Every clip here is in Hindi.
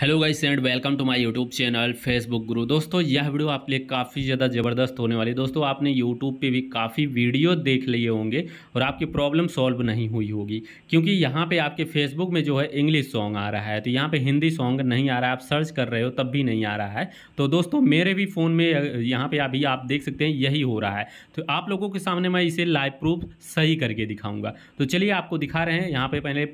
hello guys and welcome to my YouTube channel Facebook Guru दोस्तों यह वीडियो आपके लिए काफ़ी ज़्यादा ज़बरदस्त होने वाली है दोस्तों आपने यूट्यूब पे भी काफ़ी वीडियो देख लिए होंगे और आपकी प्रॉब्लम सॉल्व नहीं हुई होगी क्योंकि यहाँ पे आपके फेसबुक में जो है इंग्लिश सॉन्ग आ रहा है तो यहाँ पर हिंदी सॉन्ग नहीं आ रहा है आप सर्च कर रहे हो तब भी नहीं आ रहा है तो दोस्तों मेरे भी फ़ोन में यहाँ पर अभी आप देख सकते हैं यही हो रहा है तो आप लोगों के सामने मैं इसे लाइव प्रूफ सही करके दिखाऊँगा तो चलिए आपको दिखा रहे हैं यहाँ पर पहले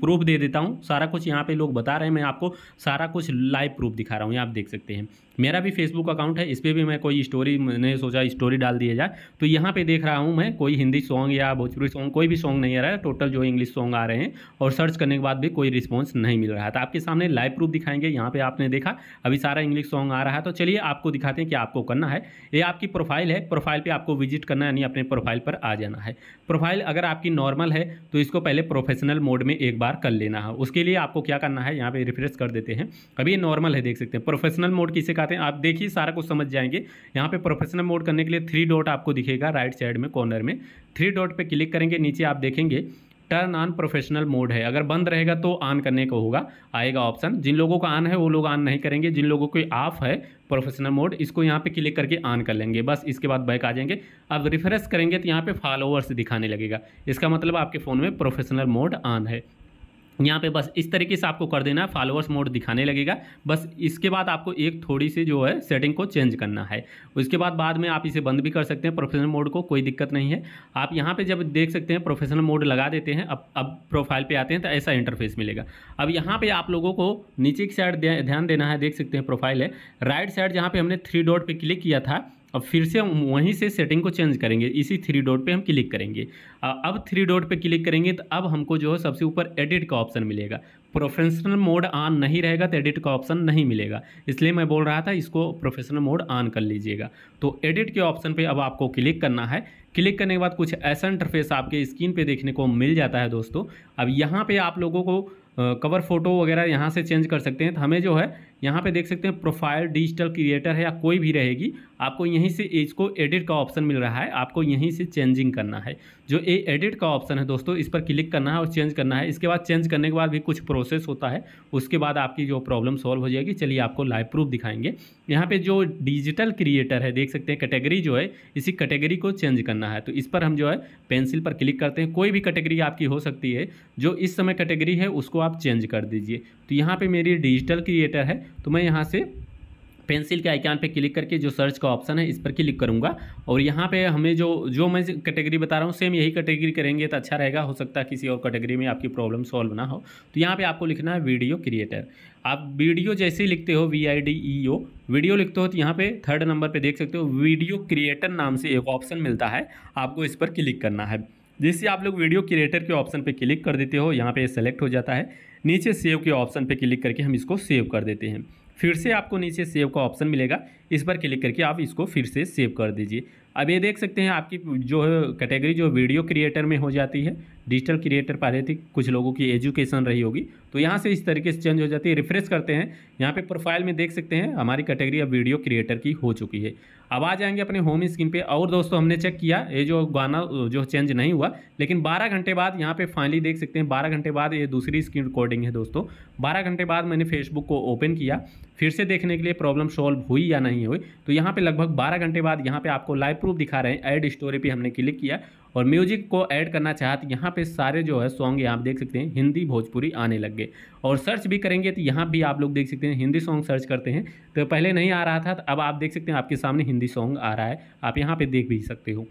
प्रूफ दे देता हूँ सारा कुछ यहाँ पर लोग बता रहे हैं मैं आपको सारा कुछ लाइव प्रूफ दिखा रहा हूँ यहाँ आप देख सकते हैं मेरा भी फेसबुक अकाउंट है इस पर भी मैं कोई स्टोरी मैंने सोचा स्टोरी डाल दिया जाए तो यहाँ पे देख रहा हूँ मैं कोई हिंदी सॉन्ग या भोजपुरी सॉन्ग कोई भी सॉन्ग नहीं आ रहा है टोटल जो इंग्लिश सॉन्ग आ रहे हैं और सर्च करने के बाद भी कोई रिस्पॉन्स नहीं मिल रहा है तो आपके सामने लाइव प्रूफ दिखाएंगे यहाँ पर आपने देखा अभी सारा इंग्लिश सॉन्ग आ रहा है तो चलिए आपको दिखाते हैं कि आपको करना है ये आपकी प्रोफाइल है प्रोफाइल पर आपको विजिट करना है यानी अपने प्रोफाइल पर आ जाना है प्रोफाइल अगर आपकी नॉर्मल है तो इसको पहले प्रोफेशनल मोड में एक बार कर लेना है उसके लिए आपको क्या करना है यहाँ पर रिफ्रेश कर देते हैं हैं अभी ये नॉर्मल है देख सकते हैं प्रोफेशनल मोड किसे कहते हैं आप देखिए सारा कुछ समझ जाएंगे यहाँ पे प्रोफेशनल मोड करने के लिए थ्री डॉट आपको दिखेगा राइट साइड में कॉर्नर में थ्री डॉट पे क्लिक करेंगे नीचे आप देखेंगे टर्न ऑन प्रोफेशनल मोड है अगर बंद रहेगा तो ऑन करने को होगा आएगा ऑप्शन जिन लोगों का ऑन है वो लोग ऑन नहीं करेंगे जिन लोगों को ऑफ है प्रोफेशनल मोड इसको यहाँ पे क्लिक करके ऑन कर लेंगे बस इसके बाद बैक आ जाएंगे अब रिफ्रेश करेंगे तो यहाँ पे फॉलोअर्स दिखाने लगेगा इसका मतलब आपके फ़ोन में प्रोफेशनल मोड ऑन है यहाँ पे बस इस तरीके से आपको कर देना है फॉलोअर्स मोड दिखाने लगेगा बस इसके बाद आपको एक थोड़ी सी जो है सेटिंग को चेंज करना है उसके बाद बाद में आप इसे बंद भी कर सकते हैं प्रोफेशनल मोड को कोई दिक्कत नहीं है आप यहाँ पे जब देख सकते हैं प्रोफेशनल मोड लगा देते हैं अब अब प्रोफाइल पे आते हैं तो ऐसा इंटरफेस मिलेगा अब यहाँ पर आप लोगों को नीचे की साइड ध्यान देना है देख सकते हैं प्रोफाइल है राइट साइड जहाँ पर हमने थ्री डॉट पर क्लिक किया था अब फिर से हम वहीं से सेटिंग को चेंज करेंगे इसी थ्री डॉट पे हम क्लिक करेंगे अब थ्री डॉट पे क्लिक करेंगे तो अब हमको जो है सबसे ऊपर एडिट का ऑप्शन मिलेगा प्रोफेशनल मोड ऑन नहीं रहेगा तो एडिट का ऑप्शन नहीं मिलेगा इसलिए मैं बोल रहा था इसको प्रोफेशनल मोड ऑन कर लीजिएगा तो एडिट के ऑप्शन पर अब आपको क्लिक करना है क्लिक करने के बाद कुछ ऐसा इंटरफेस आपके स्क्रीन पर देखने को मिल जाता है दोस्तों अब यहाँ पर आप लोगों को कवर फोटो वगैरह यहाँ से चेंज कर सकते हैं तो हमें जो है यहाँ पे देख सकते हैं प्रोफाइल डिजिटल क्रिएटर है या कोई भी रहेगी आपको यहीं से इसको एडिट का ऑप्शन मिल रहा है आपको यहीं से चेंजिंग करना है जो ये एडिट का ऑप्शन है दोस्तों इस पर क्लिक करना है और चेंज करना है इसके बाद चेंज करने के बाद भी कुछ प्रोसेस होता है उसके बाद आपकी जो प्रॉब्लम सॉल्व हो जाएगी चलिए आपको लाइव प्रूफ दिखाएंगे यहाँ पर जो डिजिटल क्रिएटर है देख सकते हैं कैटेगरी जो है इसी कैटेगरी को चेंज करना है तो इस पर हम जो है पेंसिल पर क्लिक करते हैं कोई भी कैटेगरी आपकी हो सकती है जो इस समय कैटेगरी है उसको आप चेंज कर दीजिए तो यहाँ पर मेरी डिजिटल क्रिएटर है तो मैं यहाँ से पेंसिल के आइकान पे क्लिक करके जो सर्च का ऑप्शन है इस पर क्लिक करूँगा और यहाँ पे हमें जो जो मैं कैटेगरी बता रहा हूँ सेम यही कैटेगरी करेंगे तो अच्छा रहेगा हो सकता है किसी और कैटेगरी में आपकी प्रॉब्लम सॉल्व ना हो तो यहाँ पे आपको लिखना है वीडियो क्रिएटर आप वीडियो जैसे ही लिखते हो V I D E O video लिखते हो तो यहाँ पे थर्ड नंबर पर देख सकते हो वीडियो क्रिएटर नाम से एक ऑप्शन मिलता है आपको इस पर क्लिक करना है जैसे आप लोग वीडियो क्रिएटर के ऑप्शन पे क्लिक कर देते हो यहाँ पे सेलेक्ट हो जाता है नीचे सेव के ऑप्शन पे क्लिक करके हम इसको सेव कर देते हैं फिर से आपको नीचे सेव का ऑप्शन मिलेगा इस पर क्लिक करके आप इसको फिर से सेव कर दीजिए अब ये देख सकते हैं आपकी जो कैटेगरी जो वीडियो क्रिएटर में हो जाती है डिजिटल क्रिएटर रहे थी कुछ लोगों की एजुकेशन रही होगी तो यहाँ से इस तरीके से चेंज हो जाती है रिफ्रेश करते हैं यहाँ पे प्रोफाइल में देख सकते हैं हमारी कैटेगरी अब वीडियो क्रिएटर की हो चुकी है अब आ जाएंगे अपने होम स्क्रीन पे और दोस्तों हमने चेक किया ये जो गाना जो चेंज नहीं हुआ लेकिन बारह घंटे बाद यहाँ पे फाइनली देख सकते हैं बारह घंटे बाद ये दूसरी स्क्रीन रिकॉर्डिंग है दोस्तों बारह घंटे बाद मैंने फेसबुक को ओपन किया फिर से देखने के लिए प्रॉब्लम सॉल्व हुई या नहीं हुई तो यहाँ पे लगभग बारह घंटे बाद यहाँ पे आपको लाइव प्रूफ दिखा रहे हैं एड स्टोरी पर हमने क्लिक किया और म्यूजिक को ऐड करना चाहते यहाँ पे सारे जो है सॉन्ग यहाँ आप देख सकते हैं हिंदी भोजपुरी आने लग गए और सर्च भी करेंगे तो यहाँ भी आप लोग देख सकते हैं हिंदी सॉन्ग सर्च करते हैं तो पहले नहीं आ रहा था तो अब आप देख सकते हैं आपके सामने हिंदी सॉन्ग आ रहा है आप यहाँ पर देख भी सकते हो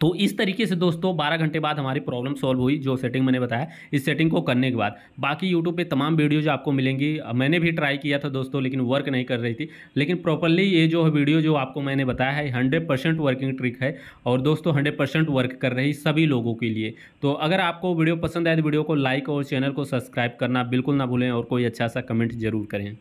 तो इस तरीके से दोस्तों 12 घंटे बाद हमारी प्रॉब्लम सॉल्व हुई जो सेटिंग मैंने बताया इस सेटिंग को करने के बाद बाकी यूट्यूब पे तमाम वीडियोज आपको मिलेंगी मैंने भी ट्राई किया था दोस्तों लेकिन वर्क नहीं कर रही थी लेकिन प्रॉपरली ये जो है वीडियो जो आपको मैंने बताया है हंड्रेड वर्किंग ट्रिक है और दोस्तों हंड्रेड वर्क कर रही सभी लोगों के लिए तो अगर आपको वीडियो पसंद आए तो वीडियो को लाइक और चैनल को सब्सक्राइब करना बिल्कुल ना भूलें और कोई अच्छा सा कमेंट जरूर करें